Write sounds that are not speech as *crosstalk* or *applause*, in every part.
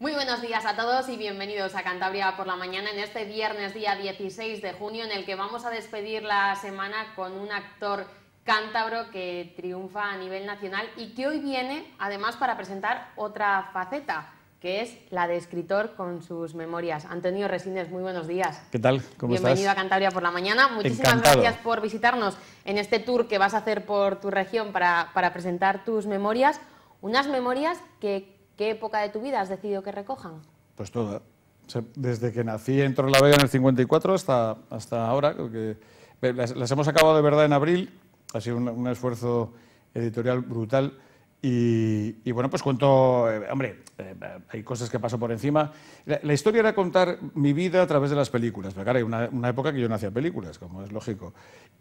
Muy buenos días a todos y bienvenidos a Cantabria por la mañana en este viernes día 16 de junio en el que vamos a despedir la semana con un actor cántabro que triunfa a nivel nacional y que hoy viene además para presentar otra faceta que es la de escritor con sus memorias. Antonio Resines, muy buenos días. ¿Qué tal? ¿Cómo Bienvenido a Cantabria por la mañana. Muchísimas gracias por visitarnos en este tour que vas a hacer por tu región para presentar tus memorias. Unas memorias que ¿Qué época de tu vida has decidido que recojan? Pues toda. Desde que nací en Torre la Vega en el 54 hasta, hasta ahora. Que las, hemos acabado de verdad en abril. Ha sido un, esfuerzo editorial brutal. Y, bueno, pues cuento, eh, hombre, eh, hay cosas que paso por encima. La, historia era contar mi vida a través de las películas, pero claro, hay una, época que yo no hacía películas, como es lógico.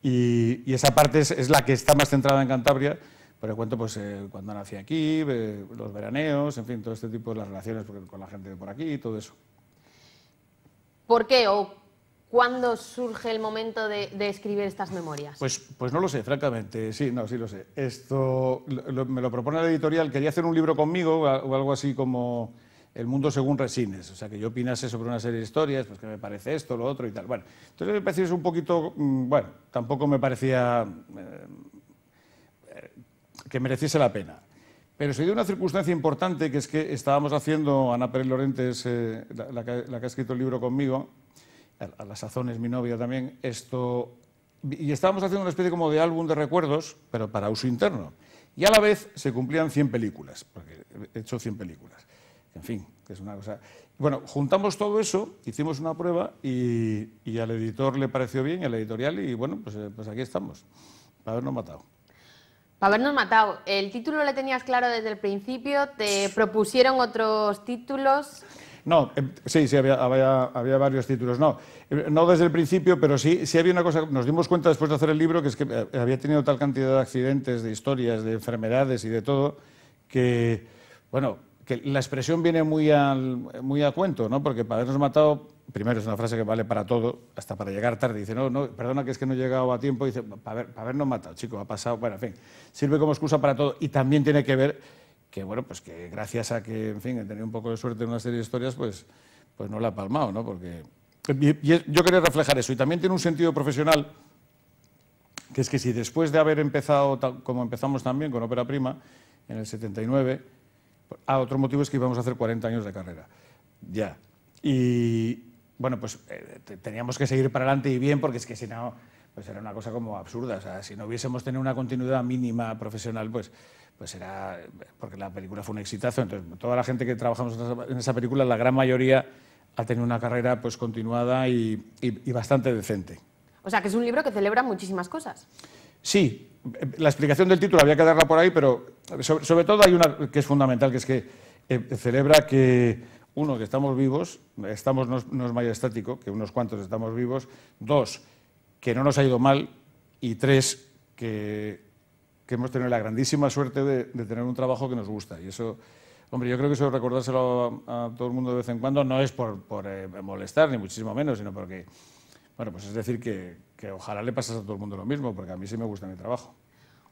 Y, esa parte es, la que está más centrada en Cantabria, pero cuento pues, eh, cuando nací aquí, eh, los veraneos, en fin, todo este tipo de las relaciones con la gente de por aquí y todo eso. ¿Por qué o cuándo surge el momento de, escribir estas memorias? Pues, pues no lo sé, francamente. Sí, no, sí lo sé. Esto me lo propone la editorial. Quería hacer un libro conmigo o algo así como el mundo según Resines, o sea, que yo opinase sobre una serie de historias, pues que me parece esto, lo otro y tal. Bueno, entonces me es un poquito, mm, bueno, tampoco me parecía, eh, que mereciese la pena. Pero se dio una circunstancia importante, que es que estábamos haciendo, Ana Pérez Lorente eh, la, que, ha escrito el libro conmigo, a, las la sazón mi novia también, esto, y estábamos haciendo una especie como de álbum de recuerdos, pero para uso interno. Y a la vez se cumplían 100 películas, porque he hecho 100 películas. En fin, que es una cosa... Bueno, juntamos todo eso, hicimos una prueba y, al editor le pareció bien, el editorial, y bueno, pues, eh, pues aquí estamos, para habernos matado. Para habernos matado. El título le tenías claro desde el principio, te propusieron otros títulos. No, em, sí, sí, había, varios títulos. No, em, no desde el principio, pero sí, sí había una cosa. Nos dimos cuenta después de hacer el libro que es que eh, había tenido tal cantidad de accidentes, de historias, de enfermedades y de todo, que, bueno, que la expresión viene muy, al, muy a cuento, ¿no? Porque para habernos matado, primero es una frase que vale para todo, hasta para llegar tarde. Dice, no, no, perdona que es que no he llegado a tiempo. Dice, para, haber, habernos matado, chico, ha pasado. Bueno, en fin, sirve como excusa para todo. Y también tiene que ver que, bueno, pues que gracias a que, en fin, he tenido un poco de suerte en una serie de historias, pues, pues no la ha palmado, ¿no? Porque. Eh, yo quería reflejar eso. Y también tiene un sentido profesional, que es que si después de haber empezado, como empezamos también con Ópera Prima, en el 79, a otro motivo es que íbamos a hacer 40 años de carrera. Ya. Y bueno, pues eh, teníamos que seguir para adelante y bien, porque es que si no, pues era una cosa como absurda. O sea, si no hubiésemos tenido una continuidad mínima profesional, pues, pues era. Porque la película fue un exitazo. Entonces, toda la gente que trabajamos en esa película, la gran mayoría ha tenido una carrera pues continuada y, y bastante decente. O sea, que es un libro que celebra muchísimas cosas. Sí, la explicación del título había que darla por ahí, pero sobre, todo hay una que es fundamental, que es que eh, celebra que, uno, que estamos vivos, estamos, no, es más estático que unos cuantos estamos vivos, dos, que no nos ha ido mal, y tres, que, hemos tenido la grandísima suerte de, tener un trabajo que nos gusta. Y eso, hombre, yo creo que eso recordárselo a, todo el mundo de vez en cuando no es por, eh, molestar, ni muchísimo menos, sino porque, bueno, pues es decir que, ojalá le pases a todo el mundo lo mismo, porque a mí sí me gusta mi trabajo.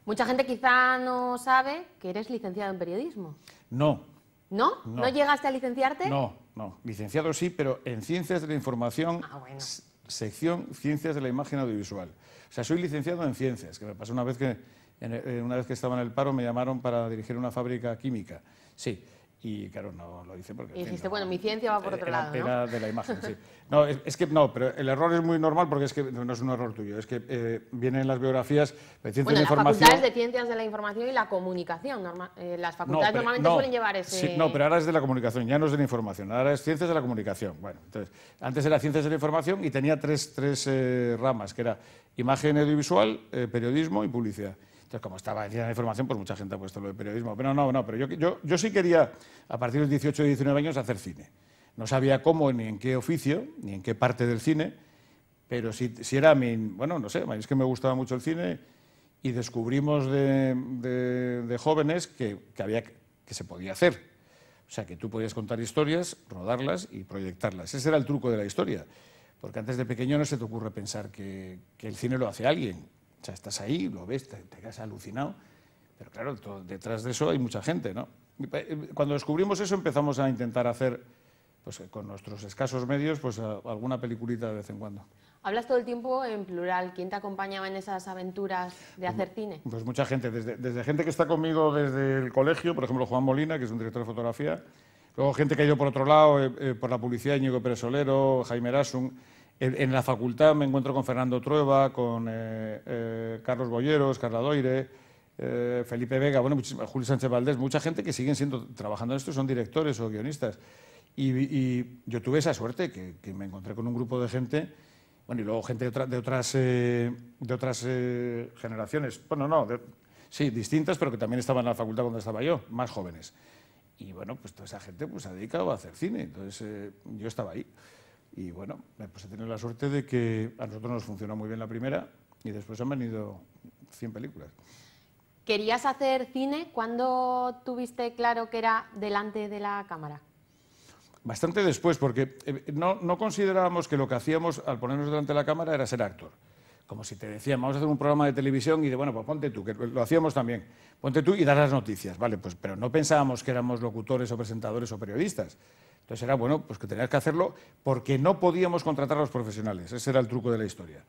Mucha gente quizá no sabe que eres licenciado en periodismo. No. ¿No? ¿No, llegaste a licenciarte? No, no. Licenciado sí, pero en Ciencias de la Información, ah, sección Ciencias de la Imagen Audiovisual. O sea, soy licenciado en Ciencias, que me pasó una vez que, eh, una vez que estaba en el paro me llamaron para dirigir una fábrica química. Sí y claro, no lo dice porque... Y dijiste, bueno, mi ciencia va por eh, otro lado, ¿no? de la imagen, sí. No, es, que no, pero el error es muy normal porque es que no es un error tuyo, es que eh, vienen las biografías de ciencias de la información... las facultades de ciencias de la información y la comunicación, eh, las facultades normalmente suelen llevar ese... no, pero ahora es de la comunicación, ya no es de la información, ahora es ciencias de la comunicación. Bueno, entonces, antes era ciencias de la información y tenía tres, tres ramas, que era imagen audiovisual, periodismo y publicidad como estaba diciendo la información, pues mucha gente ha puesto lo de periodismo. Pero no, no, pero yo, yo, yo sí quería, a partir de los 18 o 19 años, hacer cine. No sabía cómo, ni en qué oficio, ni en qué parte del cine, pero si, si era mi... Bueno, no sé, es que me gustaba mucho el cine y descubrimos de, jóvenes que, había, que se podía hacer. O sea, que tú podías contar historias, rodarlas y proyectarlas. Ese era el truco de la historia. Porque antes de pequeño no se te ocurre pensar que, que el cine lo hace alguien. O sea, estás ahí, lo ves, te, has quedas alucinado, pero claro, detrás de eso hay mucha gente, ¿no? Eh, cuando descubrimos eso empezamos a intentar hacer, pues eh, con nuestros escasos medios, pues alguna peliculita de vez en cuando. Hablas todo el tiempo en plural. ¿Quién te acompañaba en esas aventuras de hacer cine? Pues, mucha gente, desde, desde, gente que está conmigo desde el colegio, por ejemplo Juan Molina, que es un director de fotografía, luego gente que ha ido por otro lado, eh, por la publicidad, Íñigo Pérez Solero, Jaime Rasun, en la facultad me encuentro con Fernando Trueba, con eh, eh, Carlos Boyeros, Carla Doire, eh, Felipe Vega, bueno, Julio Sánchez Valdés, mucha gente que siguen siendo, trabajando en esto, son directores o guionistas. Y, yo tuve esa suerte, que, me encontré con un grupo de gente, bueno, y luego gente de, de otras, generaciones, bueno, no, sí, distintas, pero que también estaban en la facultad cuando estaba yo, más jóvenes. Y bueno, pues toda esa gente pues, se ha dedicado a hacer cine, entonces yo estaba ahí. Y bueno, eh, pues he tenido la suerte de que a nosotros nos funcionó muy bien la primera y después han venido 100 películas. ¿Querías hacer cine? cuando tuviste claro que era delante de la cámara? Bastante después, porque eh, no, considerábamos que lo que hacíamos al ponernos delante de la cámara era ser actor como si te decían, vamos a hacer un programa de televisión y de, bueno, pues ponte tú, que lo hacíamos también, ponte tú y dar las noticias, ¿vale? Pues, pero no pensábamos que éramos locutores o presentadores o periodistas. Entonces era bueno, pues que tenías que hacerlo porque no podíamos contratar a los profesionales. Ese era el truco de la historia.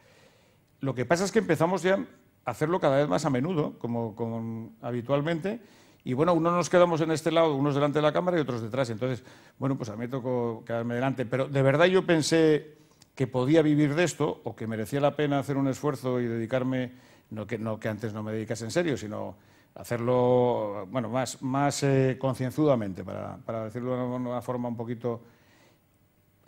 Lo que pasa es que empezamos ya a hacerlo cada vez más a menudo, como, habitualmente. Y bueno, uno nos quedamos en este lado, unos delante de la cámara y otros detrás. Entonces, bueno, pues a mí me tocó quedarme delante. Pero de verdad yo pensé que podía vivir de esto o que merecía la pena hacer un esfuerzo y dedicarme, no que, no que antes no me dedicase en serio, sino hacerlo bueno, más, más eh, concienzudamente, para, decirlo de una forma un poquito...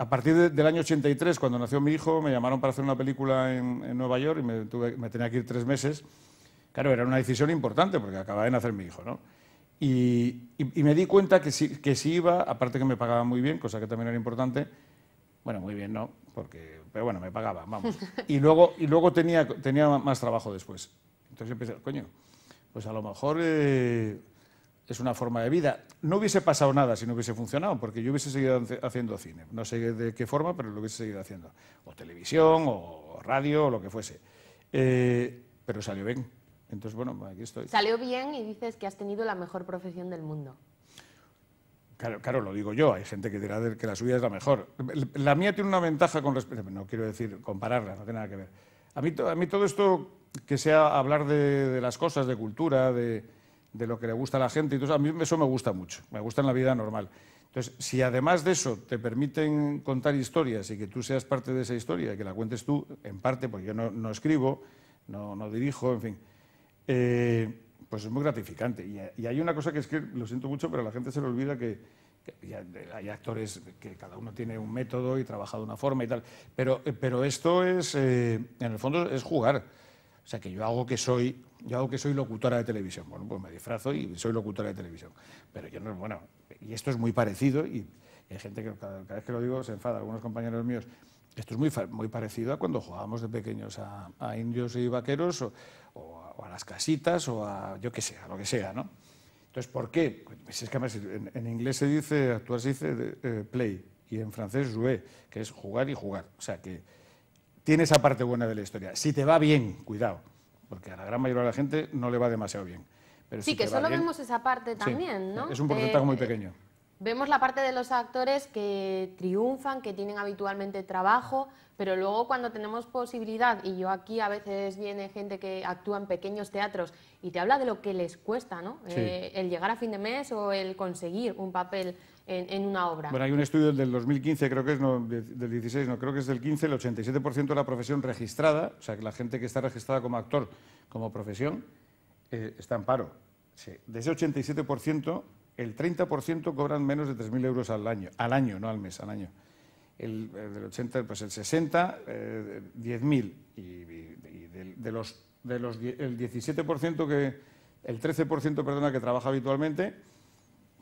A partir del año 83, cuando nació mi hijo, me llamaron para hacer una película en, Nueva York y me, tenía que ir tres meses. Claro, era una decisión importante porque acababa de nacer mi hijo, ¿no? Y, me di cuenta que si, que si iba, aparte que me pagaba muy bien, cosa que también era importante, bueno, muy bien, ¿no? Porque, pero bueno, me pagaba, vamos. *laughs* Y luego, y luego tenía, tenía más trabajo después. Entonces empecé, coño, pues a lo mejor eh, es una forma de vida. No hubiese pasado nada si no hubiese funcionado, porque yo hubiese seguido haciendo cine. No sé de qué forma, pero lo hubiese seguido haciendo. O televisión, o radio, o lo que fuese. Eh, pero salió bien. Entonces, bueno, aquí estoy. Salió bien y dices que has tenido la mejor profesión del mundo. Claro, claro, lo digo yo. Hay gente que dirá que la suya es la mejor. La mía tiene una ventaja con respecto. No quiero decir compararla, no tiene nada que ver a mí, todo esto que sea hablar de, las cosas, de cultura, de, lo que le gusta a la gente, a mí eso me gusta mucho, me gusta en la vida normal. Entonces, si además de eso te permiten contar historias y que tú seas parte de esa historia, que la cuentes tú, en parte, porque yo no, escribo, no, dirijo, en fin, eh, pues es muy gratificante. Y, hay una cosa que es que, lo siento mucho, pero la gente se le olvida que hay actores que cada uno tiene un método y trabaja de una forma y tal, pero, eh, pero esto es, eh, en el fondo, es jugar. O sea, que yo hago que soy, yo hago que soy locutora de televisión. Bueno, pues me disfrazo y soy locutora de televisión. Pero yo no, bueno, y esto es muy parecido y, hay gente que cada, vez que lo digo se enfada, algunos compañeros míos. Esto es muy, muy parecido a cuando jugábamos de pequeños a, indios y vaqueros o, a, o, a, las casitas o a yo que sea, lo que sea, ¿no? Entonces, ¿por qué? Pues, en, inglés se dice, actuar se dice eh, play, y en francés jouer, que es jugar y jugar. O sea, que tiene esa parte buena de la historia. Si te va bien, cuidado, porque a la gran mayoría de la gente no le va demasiado bien. Pero sí, que solo vemos esa parte también, ¿no? Es un eh, porcentaje muy eh, pequeño. Vemos la parte de los actores que triunfan, que tienen habitualmente trabajo, pero luego cuando tenemos posibilidad, y yo aquí a veces viene gente que actúa en pequeños teatros y te habla de lo que les cuesta, ¿no? Eh, el llegar a fin de mes o el conseguir un papel en, una obra. Bueno, hay un estudio del 2015, creo que es no, del 16, no, creo que es del 15, el 87% de la profesión registrada, o sea, que la gente que está registrada como actor, como profesión, eh, está en paro. Sí. De ese 87%, el 30% cobran menos de 3.000 euros al año, al año, no al mes, al año. El, 80, pues el 60, 10.000. Eh, y, de, los, el 17% que, el 13% perdona, que trabaja habitualmente,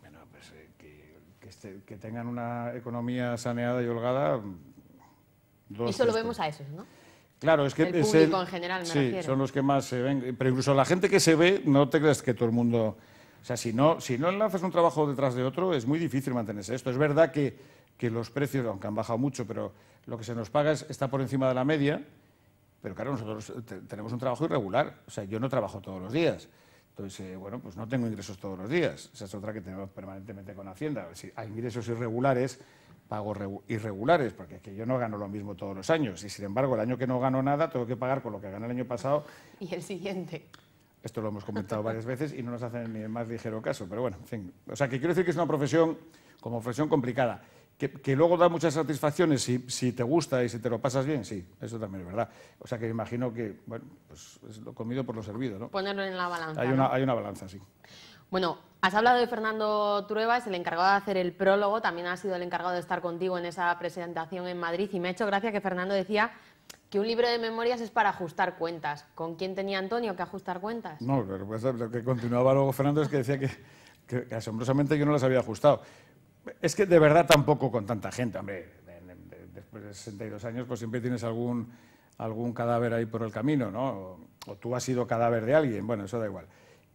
bueno, pues eh, este, que, tengan una economía saneada y holgada. y mm, solo vemos a esos, ¿no? Claro, es que... en general, sí, son los que más se ven. Pero incluso la gente que se ve, no te creas que todo el mundo... O sea, si no, si no enlazas un trabajo detrás de otro, es muy difícil mantenerse esto. Es verdad que, los precios, aunque han bajado mucho, pero lo que se nos paga está por encima de la media, pero claro, nosotros eh, tenemos un trabajo irregular. O sea, yo no trabajo todos los días. Entonces, eh, bueno, pues no tengo ingresos todos los días. Esa es otra que tenemos permanentemente con Hacienda. Si hay ingresos irregulares, pagos irregulares, porque es que yo no gano lo mismo todos los años. Y sin embargo, el año que no gano nada, tengo que pagar con lo que gané el año pasado. Y el siguiente. Esto lo hemos comentado varias veces y no nos hacen ni el más ligero caso, pero bueno, en fin. O sea, que quiero decir que es una profesión como profesión complicada. Que, luego da muchas satisfacciones si, te gusta y si te lo pasas bien, sí, eso también es verdad. O sea que imagino que, bueno, pues es lo comido por lo servido, ¿no? Ponerlo en la balanza. Hay, una, hay una balanza, sí. Bueno, has hablado de Fernando Truebas, el encargado de hacer el prólogo, también ha sido el encargado de estar contigo en esa presentación en Madrid y me ha hecho gracia que Fernando decía que un libro de memorias es para ajustar cuentas. ¿Con quién tenía Antonio que ajustar cuentas? No, pero que, pues, eh, lo que continuaba luego Fernando es que decía que, asombrosamente yo no las había ajustado. Es que de verdad tampoco con tanta gente, hombre. Después de 62 años, pues siempre tienes algún, algún cadáver ahí por el camino, ¿no? O, tú has sido cadáver de alguien, bueno, eso da igual.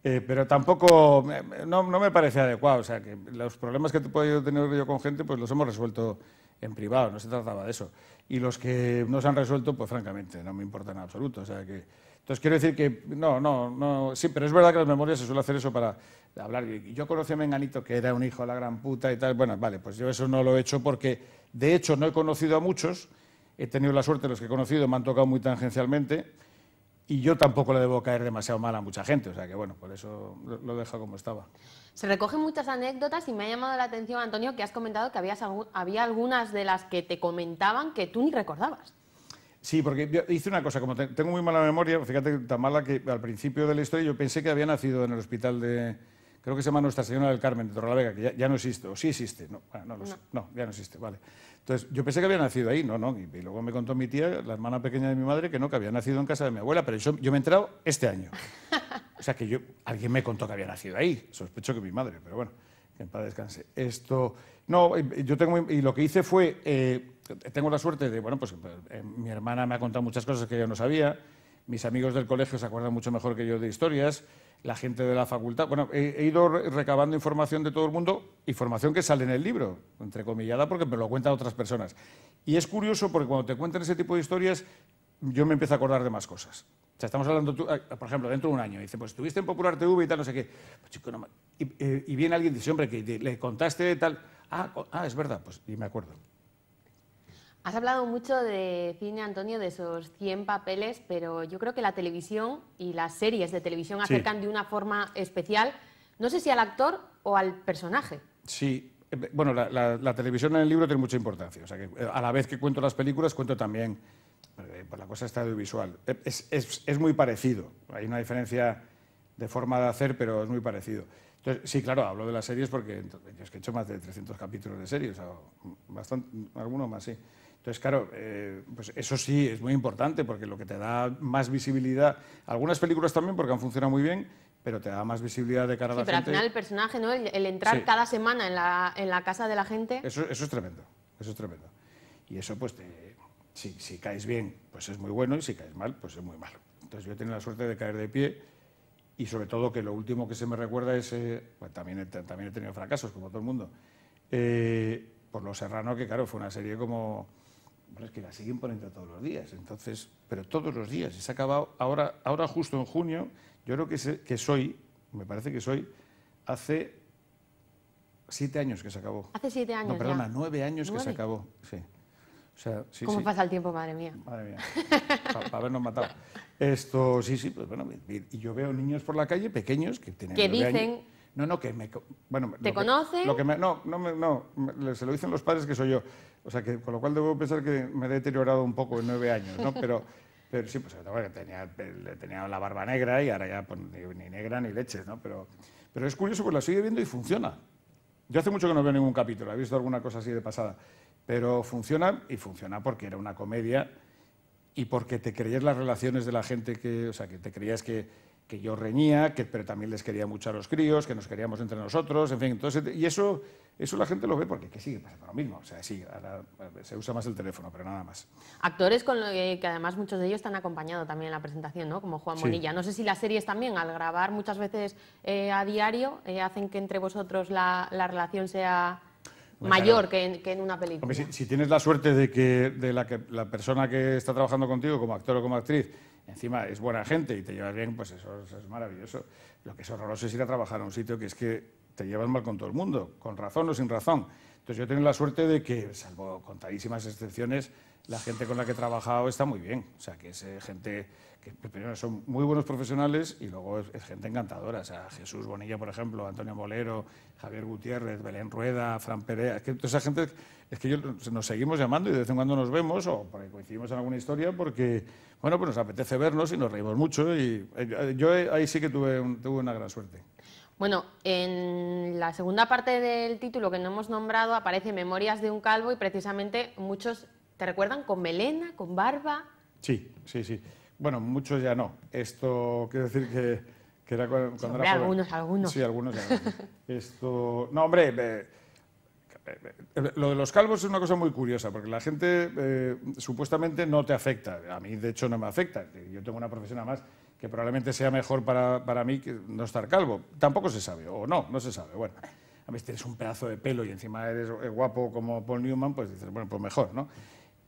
Eh, pero tampoco, eh, no, me parece adecuado, o sea, que los problemas que he podido tener yo con gente, pues los hemos resuelto en privado, no se trataba de eso. Y los que no se han resuelto, pues francamente, no me importan en absoluto. O sea que, entonces quiero decir que, no, no, no, sí, pero es verdad que en las memorias se suele hacer eso para hablar. Yo conocí a Menganito que era un hijo de la gran puta y tal. Bueno, vale, pues yo eso no lo he hecho porque, de hecho, no he conocido a muchos. He tenido la suerte, de los que he conocido me han tocado muy tangencialmente y yo tampoco le debo caer demasiado mal a mucha gente, o sea que bueno, por eso lo dejo como estaba. Se recogen muchas anécdotas y me ha llamado la atención, Antonio, que has comentado que había algunas de las que te comentaban que tú ni recordabas. Sí, porque hice una cosa, como tengo muy mala memoria, fíjate tan mala que al principio de la historia yo pensé que había nacido en el hospital de, creo que se llama Nuestra Señora del Carmen de Torrelavega, que ya, no existe, o sí existe, no, no lo sé, no, ya no existe, vale. Entonces, yo pensé que había nacido ahí, no, no, y, luego me contó mi tía, la hermana pequeña de mi madre, que no, que había nacido en casa de mi abuela, pero yo, yo me he enterado este año. *laughs* O sea, que yo, alguien me contó que había nacido ahí, sospecho que mi madre, pero bueno, que en paz descanse. Esto, no, yo tengo, y lo que hice fue, eh, tengo la suerte de, bueno, pues eh, mi hermana me ha contado muchas cosas que yo no sabía, mis amigos del colegio se acuerdan mucho mejor que yo de historias, la gente de la facultad. Bueno, he, ido recabando información de todo el mundo, información que sale en el libro, entre entrecomillada, porque me lo cuentan otras personas. Y es curioso porque cuando te cuentan ese tipo de historias, yo me empiezo a acordar de más cosas. O sea, estamos hablando, eh, por ejemplo, dentro de un año, dice, pues estuviste en Popular TV y tal, no sé qué. Pues, eh, y, viene alguien y dice, hombre, que le contaste tal. Ah, ah, es verdad, pues y me acuerdo. Has hablado mucho de cine, Antonio, de esos 100 papeles, pero yo creo que la televisión y las series de televisión acercan de una forma especial, no sé si al actor o al personaje. Sí, eh, bueno, la, televisión en el libro tiene mucha importancia. O sea, que eh, a la vez que cuento las películas, cuento también eh, por pues la cosa está audiovisual. Es, es, es, muy parecido. Hay una diferencia de forma de hacer, pero es muy parecido. Entonces, sí, claro, hablo de las series porque yo es que he hecho más de 300 capítulos de series, o bastante, algunos más, sí. Entonces, claro, eh, pues eso sí es muy importante porque lo que te da más visibilidad, algunas películas también porque han funcionado muy bien, pero te da más visibilidad de cara a la Pero al final el personaje, ¿no? El, entrar cada semana en la, en la, casa de la gente. Eso, es tremendo, eso es tremendo. Y eso pues te, si, caes bien, pues es muy bueno y si caes mal, pues es muy malo. Entonces yo he tenido la suerte de caer de pie y sobre todo que lo último que se me recuerda es, bueno, eh, pues también, he, también he tenido fracasos como todo el mundo, eh, por Lo Serrano, que claro, fue una serie como es que la siguen poniendo todos los días, entonces, pero todos los días. y Se ha acabado ahora, ahora justo en junio, yo creo que, que soy, me parece que soy, hace siete años que se acabó. Hace siete años. No, perdona, nueve años que se acabó. Sí. ¿Cómo pasa el tiempo, madre mía? Madre mía, para habernos matado. Esto, sí, sí, pues bueno, y yo veo niños por la calle pequeños que tienen... Que dicen, años, no, no, que me... Bueno, ¿Te lo Que, no, no, no, se lo dicen los padres que soy yo. O sea, que, con lo cual debo pensar que me he deteriorado un poco en nueve años, ¿no? Pero, *laughs* pero sí, pues bueno, tenía, tenía la barba negra y ahora ya pues, ni, negra ni leche, ¿no? Pero, pero es curioso, porque la sigue viendo y funciona. Yo hace mucho que no veo ningún capítulo, he visto alguna cosa así de pasada. Pero funciona y funciona porque era una comedia y porque te creías las relaciones de la gente que, o sea, que te creías que que yo reñía, que, pero también les quería mucho a los críos, que nos queríamos entre nosotros, en fin. Entonces, y eso, eso la gente lo ve porque sigue pasando lo mismo. O sea, sí, ahora eh, se usa más el teléfono, pero nada más. Actores con los que, además muchos de ellos están acompañados también en la presentación, ¿no? Como Juan Monilla. No sé si las series también, al grabar muchas veces eh, a diario, eh, hacen que entre vosotros la, relación sea mayor que, en, una película. si, si, tienes la suerte de que, de la que la persona que está trabajando contigo como actor o como actriz encima es buena gente y te llevas bien, pues eso, es maravilloso. Lo que es horroroso es ir a trabajar a un sitio que es que te llevas mal con todo el mundo, con razón o sin razón. Entonces yo he tenido la suerte de que, salvo contadísimas excepciones, la gente con la que he trabajado está muy bien. O sea, que es eh, gente que primero son muy buenos profesionales y luego es, gente encantadora. O sea, Jesús Bonilla, por ejemplo, Antonio Molero, Javier Gutiérrez, Belén Rueda, Fran Perea. Es que toda esa gente, es que nos seguimos llamando y de vez en cuando nos vemos o porque coincidimos en alguna historia porque, bueno, pues nos apetece vernos y nos reímos mucho. Y eh, yo ahí sí que tuve, tuve una gran suerte. Bueno, en la segunda parte del título que no hemos nombrado aparece Memorias de un calvo y precisamente muchos te recuerdan con melena, con barba. Sí, sí, sí. Bueno, muchos ya no. Esto quiere decir que, era cuando, era algunos, algunos. Sí, algunos ya Esto, no, hombre, lo de los calvos es una cosa muy curiosa, porque la gente eh, supuestamente no te afecta. A mí, de hecho, no me afecta. Yo tengo una profesión más que probablemente sea mejor para, para, mí que no estar calvo. Tampoco se sabe, o no, no se sabe. Bueno, a veces tienes un pedazo de pelo y encima eres eh, guapo como Paul Newman, pues dices, bueno, pues mejor, ¿no?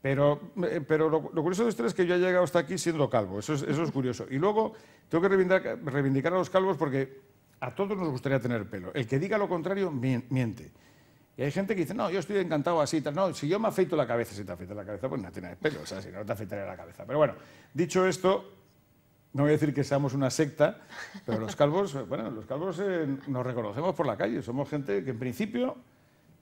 Pero, eh, lo, curioso de esto es que yo he llegado hasta aquí siendo calvo, eso es, curioso. Y luego tengo que reivindicar, a los calvos porque a todos nos gustaría tener pelo. El que diga lo contrario miente. Y hay gente que dice, no, yo estoy encantado así. Tal. No, si yo me afeito la cabeza, si te afeitas la cabeza, pues no tienes pelo, o sea, si no te afeitaría la cabeza. Pero bueno, dicho esto, no voy a decir que seamos una secta, pero los calvos, *laughs* bueno, los calvos eh, nos reconocemos por la calle, somos gente que en principio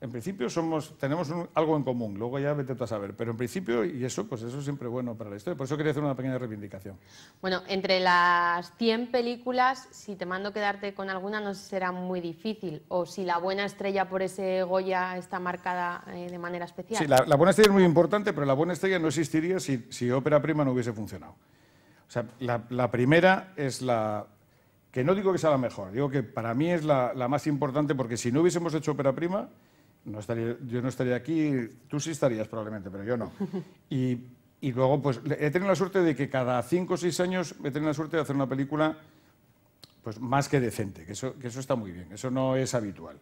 en principio somos, tenemos algo en común, luego ya vete tú a saber, pero en principio, y eso, pues eso es siempre bueno para la historia, por eso quería hacer una pequeña reivindicación. Bueno, entre las 100 películas, si te mando quedarte con alguna, no será muy difícil, o si la buena estrella por ese Goya está marcada eh, de manera especial. Sí, la, buena estrella es muy importante, pero la buena estrella no existiría si, si Ópera Prima no hubiese funcionado. O sea, la, primera es la, que no digo que sea la mejor, digo que para mí es la, la más importante porque si no hubiésemos hecho ópera prima, no estaría, yo no estaría aquí, tú sí estarías probablemente, pero yo no. Y, y luego, pues he tenido la suerte de que cada cinco o seis años he tenido la suerte de hacer una película pues más que decente, que eso, que eso está muy bien, eso no es habitual.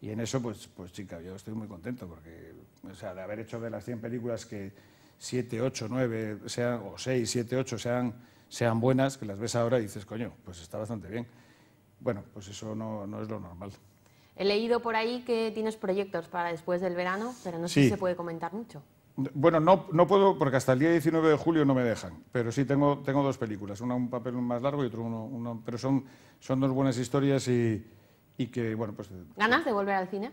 Y en eso, pues, pues chica, yo estoy muy contento, porque, o sea, de haber hecho de las 100 películas que 7, 8, 9, sean, o 6, 7, 8 sean, sean buenas, que las ves ahora y dices, coño, pues está bastante bien. Bueno, pues eso no es lo normal. He leído por ahí que tienes proyectos para después del verano, pero no sé si se puede comentar mucho. Bueno, no, no, puedo, porque hasta el día 19 de julio no me dejan, pero sí tengo, tengo dos películas, una un papel más largo y otro uno, pero son, son dos buenas historias y, que, bueno, pues... ¿Ganas de volver al cine?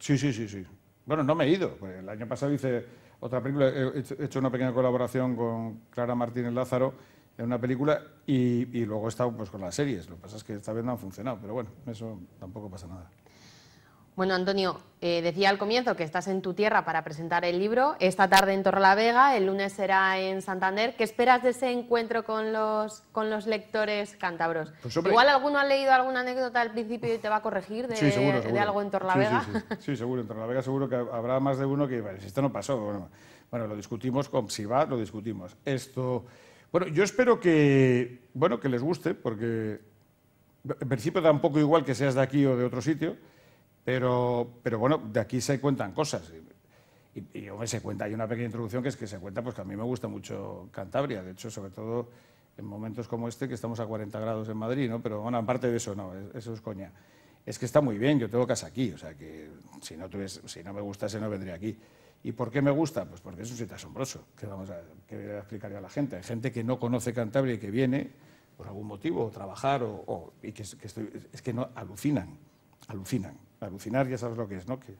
Sí, sí, sí, sí. Bueno, no me he ido, el año pasado hice otra película, he hecho una pequeña colaboración con Clara Martínez Lázaro en una película y, y luego he estado pues, con las series, lo que pasa es que esta vez no han funcionado, pero bueno, eso tampoco pasa nada. Bueno, Antonio, eh, decía al comienzo que estás en tu tierra para presentar el libro. Esta tarde en Torrelavega, el lunes será en Santander. ¿Qué esperas de ese encuentro con los, con los lectores cántabros? Pues, igual alguno ha leído alguna anécdota al principio y te va a corregir de, algo en Torrelavega. Sí, seguro. En Torlavega seguro que habrá más de uno que, bueno, esto no pasó. Bueno, lo discutimos con si va, lo discutimos. Esto... Bueno, yo espero que, bueno, que les guste, porque en principio da un poco igual que seas de aquí o de otro sitio pero, pero bueno, de aquí se cuentan cosas. Y, se cuenta, hay una pequeña introducción que es que se cuenta pues, que a mí me gusta mucho Cantabria, de hecho, sobre todo en momentos como este, que estamos a 40 grados en Madrid, ¿no? Pero bueno, aparte de eso, no, eso es coña. Es que está muy bien, yo tengo casa aquí, o sea que si no, si no me gustase no vendría aquí. ¿Y por qué me gusta? Pues porque es un sitio asombroso, que vamos a, que voy a explicar yo a la gente. Hay gente que no conoce Cantabria y que viene por algún motivo, o trabajar, o, y que, es que alucinan, alucinan alucinar ya sabes lo que es, ¿no? Que,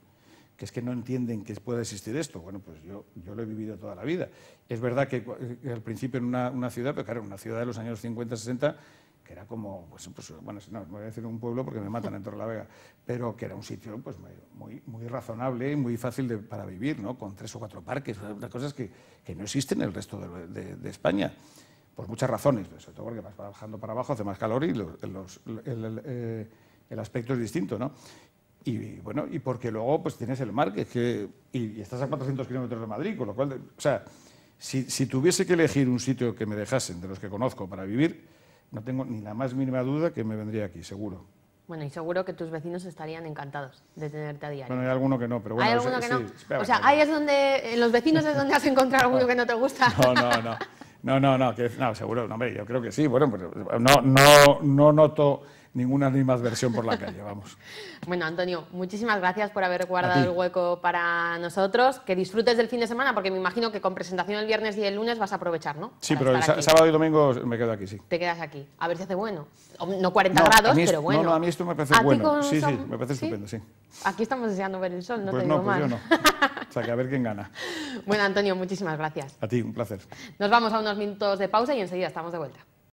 es que no entienden que pueda existir esto. Bueno, pues yo, yo lo he vivido toda la vida. Es verdad que, eh, al principio en una, ciudad, pero claro, una ciudad de los años 50, 60, que era como, pues, pues bueno, no, voy a decir un pueblo porque me matan dentro de la Vega, pero que era un sitio pues, muy, muy razonable y muy fácil para vivir, ¿no? con tres o cuatro parques, unas cosas que, no existen en el resto de, España. Por muchas razones, pues, sobre todo porque vas bajando para abajo, hace más calor y eh, el aspecto es distinto. ¿no? Y bueno, y porque luego pues tienes el mar, que, y, estás a 400 kilómetros de Madrid, con lo cual, o sea, si, tuviese que elegir un sitio que me dejasen de los que conozco para vivir, no tengo ni la más mínima duda que me vendría aquí, seguro. Bueno, y seguro que tus vecinos estarían encantados de tenerte a diario. Bueno, hay alguno que no, pero bueno. Hay alguno que no. o sea, ahí es donde, en los vecinos es donde has encontrado alguno *laughs* que no te gusta. No, no, no. No, no, no, seguro, hombre, yo creo que sí. Bueno, pues no, no, no noto ninguna versión por la calle, vamos. *laughs* bueno, Antonio, muchísimas gracias por haber guardado el hueco para nosotros. Que disfrutes del fin de semana, porque me imagino que con presentación el viernes y el lunes vas a aprovechar, ¿no? Sí, pero el sábado y domingo me quedo aquí, sí. Te quedas aquí. A ver si hace bueno. No 40 grados, pero bueno. No, a mí esto me parece bueno. Sí, sí, me parece estupendo, sí. Aquí estamos deseando ver el sol, no pues tengo no. Pues *laughs* o sea, que a ver quién gana. Bueno, Antonio, muchísimas gracias. A ti, un placer. Nos vamos a unos minutos de pausa y enseguida estamos de vuelta.